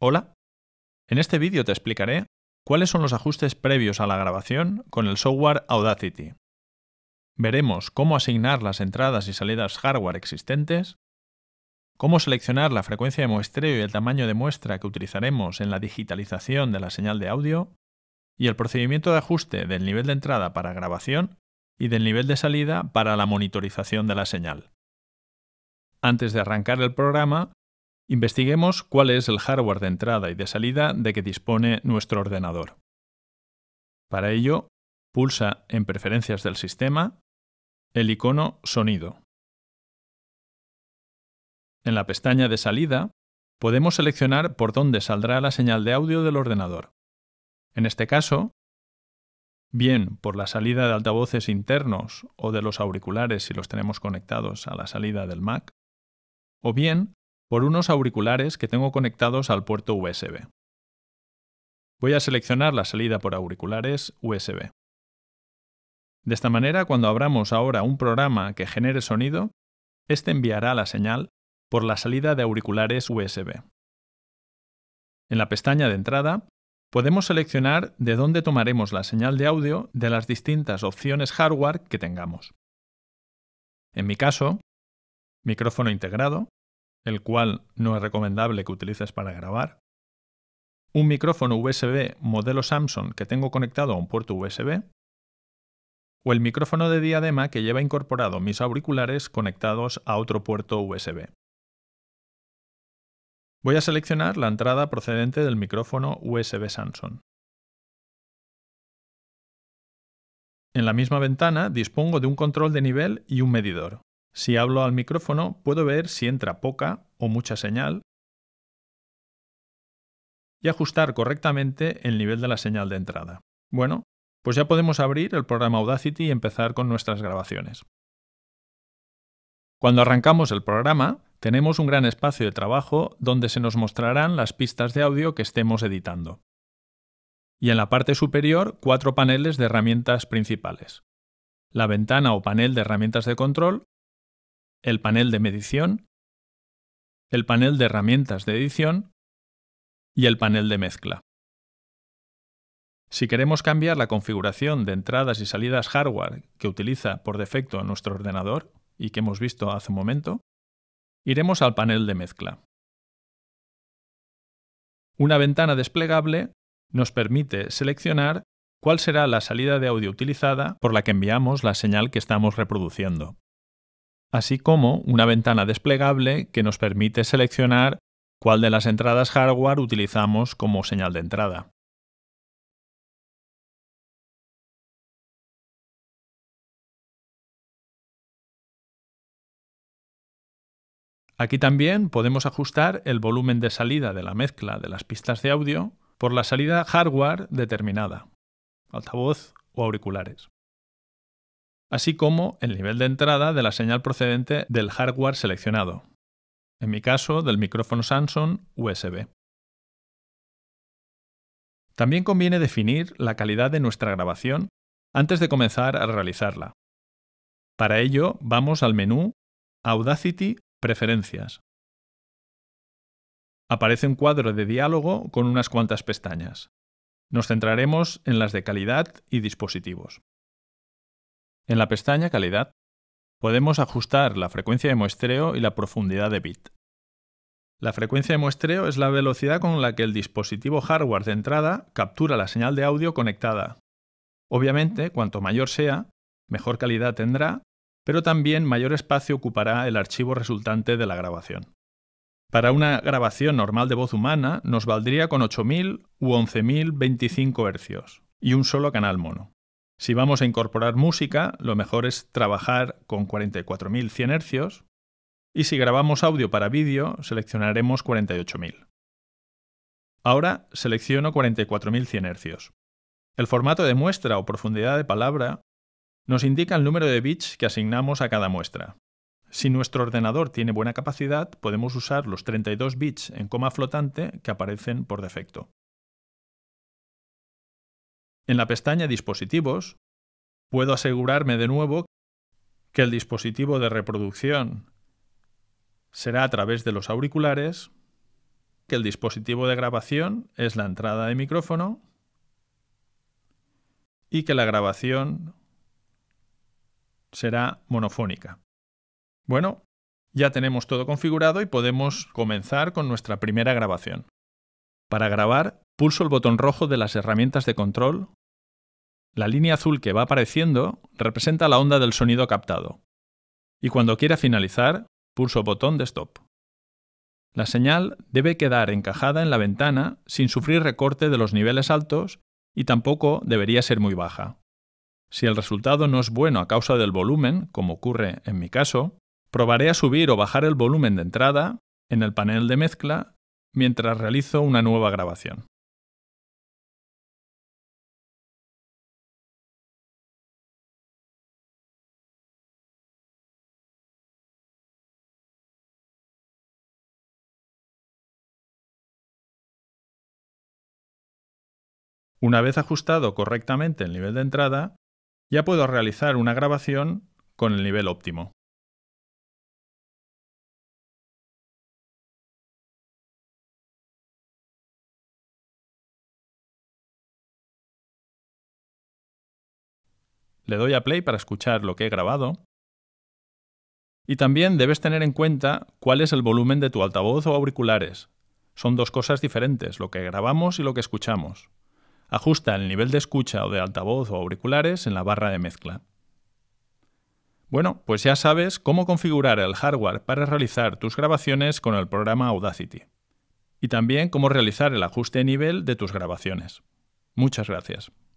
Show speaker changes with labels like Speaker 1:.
Speaker 1: Hola. En este vídeo te explicaré
Speaker 2: cuáles son los ajustes previos a la grabación con el software Audacity. Veremos cómo asignar las entradas y salidas hardware existentes, cómo seleccionar la frecuencia de muestreo y el tamaño de muestra que utilizaremos en la digitalización de la señal de audio, y el procedimiento de ajuste del nivel de entrada para grabación y del nivel de salida para la monitorización de la señal. Antes de arrancar el programa, Investiguemos cuál es el hardware de entrada y de salida de que dispone nuestro
Speaker 1: ordenador. Para ello, pulsa en Preferencias del sistema el icono Sonido. En la
Speaker 2: pestaña de salida, podemos seleccionar por dónde saldrá la señal de audio del ordenador. En este caso, bien por la salida de altavoces internos o de los auriculares si los tenemos conectados a la salida del Mac, o bien por unos auriculares que tengo conectados al puerto USB. Voy a seleccionar la salida por auriculares USB. De esta manera, cuando abramos ahora un programa que genere sonido, este enviará la señal por la salida de auriculares USB. En la pestaña de entrada, podemos seleccionar de dónde tomaremos la señal de audio de las distintas opciones hardware que tengamos. En mi caso, micrófono integrado, el cual no es recomendable que utilices para grabar, un micrófono USB modelo Samsung que tengo conectado a un puerto USB, o el micrófono de diadema que lleva incorporado mis auriculares conectados a otro puerto USB.
Speaker 1: Voy a seleccionar la entrada procedente del micrófono USB Samsung. En la misma ventana dispongo de
Speaker 2: un control de nivel y un medidor. Si hablo al micrófono, puedo ver si entra poca o mucha señal y ajustar correctamente el nivel de la señal de entrada. Bueno, pues ya podemos abrir el programa Audacity y empezar con nuestras grabaciones. Cuando arrancamos el programa, tenemos un gran espacio de trabajo donde se nos mostrarán las pistas de audio que estemos editando. Y en la parte superior, cuatro paneles de herramientas principales. La ventana o panel de herramientas de control, el panel de medición, el panel de herramientas de edición y el panel de mezcla. Si queremos cambiar la configuración de entradas y salidas hardware que utiliza por defecto nuestro ordenador y que hemos visto hace un momento, iremos al panel de mezcla. Una ventana desplegable nos permite seleccionar cuál será la salida de audio utilizada por la que enviamos la señal que estamos reproduciendo así como una ventana desplegable que nos permite
Speaker 1: seleccionar cuál de las entradas hardware utilizamos como señal de entrada. Aquí también
Speaker 2: podemos ajustar el volumen de salida de la mezcla de las pistas de audio por la salida hardware determinada, altavoz o auriculares así como el nivel de entrada de la señal procedente del hardware seleccionado, en mi caso del micrófono Samsung USB. También conviene definir la calidad de nuestra grabación antes de comenzar a realizarla. Para ello vamos al menú Audacity Preferencias. Aparece un cuadro de diálogo con unas cuantas pestañas. Nos centraremos en las de calidad y dispositivos. En la pestaña Calidad podemos ajustar la frecuencia de muestreo y la profundidad de bit. La frecuencia de muestreo es la velocidad con la que el dispositivo hardware de entrada captura la señal de audio conectada. Obviamente, cuanto mayor sea, mejor calidad tendrá, pero también mayor espacio ocupará el archivo resultante de la grabación. Para una grabación normal de voz humana nos valdría con 8000 u 11025 Hz y un solo canal mono. Si vamos a incorporar música, lo mejor es trabajar con 44.100 Hz y si grabamos audio para vídeo, seleccionaremos 48.000. Ahora selecciono 44.100 Hz. El formato de muestra o profundidad de palabra nos indica el número de bits que asignamos a cada muestra. Si nuestro ordenador tiene buena capacidad, podemos usar los 32 bits en coma flotante que aparecen por defecto. En la pestaña Dispositivos, puedo asegurarme de nuevo que el dispositivo de reproducción será a través de los auriculares, que el dispositivo de grabación es la entrada de micrófono y que la grabación será monofónica. Bueno, ya tenemos todo configurado y podemos comenzar con nuestra primera grabación. Para grabar, pulso el botón rojo de las herramientas de control la línea azul que va apareciendo representa la onda del sonido captado. Y cuando quiera finalizar, pulso botón de stop. La señal debe quedar encajada en la ventana sin sufrir recorte de los niveles altos y tampoco debería ser muy baja. Si el resultado no es bueno a causa del volumen, como ocurre en mi caso, probaré a subir o bajar el volumen de entrada en el
Speaker 1: panel de mezcla mientras realizo una nueva grabación. Una vez ajustado correctamente el nivel de entrada, ya puedo realizar una grabación con el nivel óptimo. Le doy a play para escuchar lo que he
Speaker 2: grabado. Y también debes tener en cuenta cuál es el volumen de tu altavoz o auriculares. Son dos cosas diferentes, lo que grabamos y lo que escuchamos. Ajusta el nivel de escucha o de altavoz o auriculares en la barra de mezcla. Bueno, pues ya sabes cómo configurar el hardware para realizar tus grabaciones con el programa Audacity. Y también cómo realizar el ajuste de nivel de tus grabaciones.
Speaker 1: Muchas gracias.